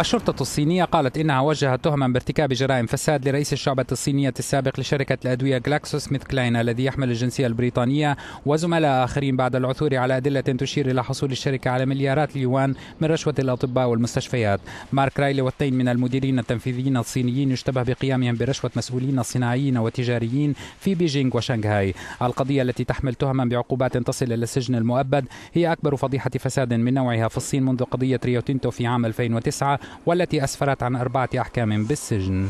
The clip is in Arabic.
الشرطة الصينية قالت إنها وجهت تهما بارتكاب جرائم فساد لرئيس الشعبة الصينية السابق لشركة الأدوية جلاكسوس سميث كلاين الذي يحمل الجنسية البريطانية وزملاء آخرين بعد العثور على أدلة تشير إلى حصول الشركة على مليارات اليوان من رشوة الأطباء والمستشفيات مارك رايلي واثنين من المديرين التنفيذيين الصينيين يشتبه بقيامهم برشوة مسؤولين صناعيين وتجاريين في بيجينغ وشنغهاي القضية التي تحمل تهما بعقوبات تصل إلى السجن المؤبد هي أكبر فضيحة فساد من نوعها في الصين منذ قضية ريوتينتو في عام 2009 والتي أسفرت عن أربعة أحكام بالسجن